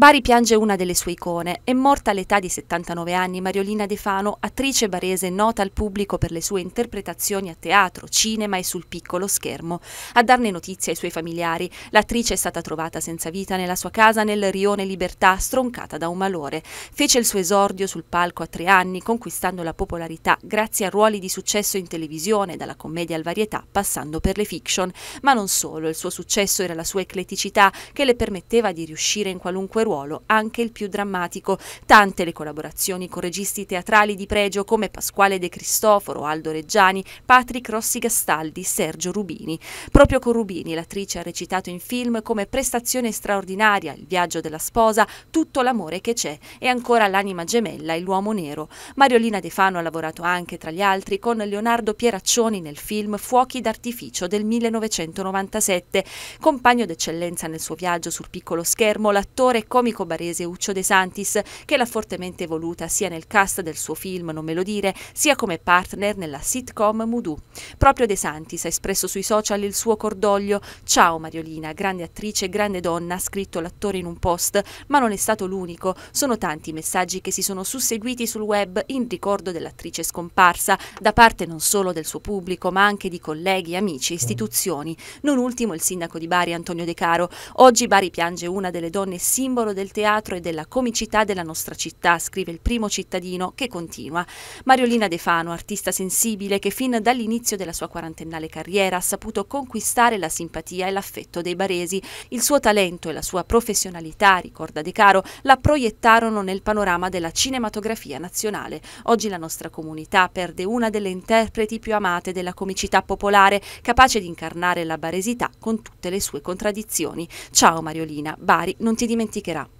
Bari piange una delle sue icone. È morta all'età di 79 anni Mariolina De Fano, attrice barese nota al pubblico per le sue interpretazioni a teatro, cinema e sul piccolo schermo. A darne notizia ai suoi familiari, l'attrice è stata trovata senza vita nella sua casa nel rione Libertà, stroncata da un malore. Fece il suo esordio sul palco a tre anni, conquistando la popolarità grazie a ruoli di successo in televisione, dalla commedia al varietà, passando per le fiction. Ma non solo, il suo successo era la sua ecleticità che le permetteva di riuscire in qualunque ruolo ruolo, anche il più drammatico. Tante le collaborazioni con registi teatrali di pregio come Pasquale De Cristoforo, Aldo Reggiani, Patrick Rossi Gastaldi, Sergio Rubini. Proprio con Rubini l'attrice ha recitato in film come Prestazione straordinaria, Il viaggio della sposa, Tutto l'amore che c'è e ancora L'anima gemella e L'uomo nero. Mariolina De Fano ha lavorato anche tra gli altri con Leonardo Pieraccioni nel film Fuochi d'artificio del 1997. Compagno d'eccellenza nel suo viaggio sul piccolo schermo, l'attore comico barese Uccio De Santis, che l'ha fortemente voluta sia nel cast del suo film Non me lo dire, sia come partner nella sitcom Moodoo. Proprio De Santis ha espresso sui social il suo cordoglio. Ciao Mariolina, grande attrice, grande donna, ha scritto l'attore in un post, ma non è stato l'unico. Sono tanti i messaggi che si sono susseguiti sul web in ricordo dell'attrice scomparsa, da parte non solo del suo pubblico, ma anche di colleghi, amici, istituzioni. Non ultimo il sindaco di Bari, Antonio De Caro. Oggi Bari piange una delle donne simbolo del teatro e della comicità della nostra città, scrive il primo cittadino, che continua. Mariolina De Fano, artista sensibile che fin dall'inizio della della sua quarantennale carriera ha saputo conquistare la simpatia e l'affetto dei baresi. Il suo talento e la sua professionalità, ricorda De Caro, la proiettarono nel panorama della cinematografia nazionale. Oggi la nostra comunità perde una delle interpreti più amate della comicità popolare, capace di incarnare la baresità con tutte le sue contraddizioni. Ciao Mariolina, Bari non ti dimenticherà.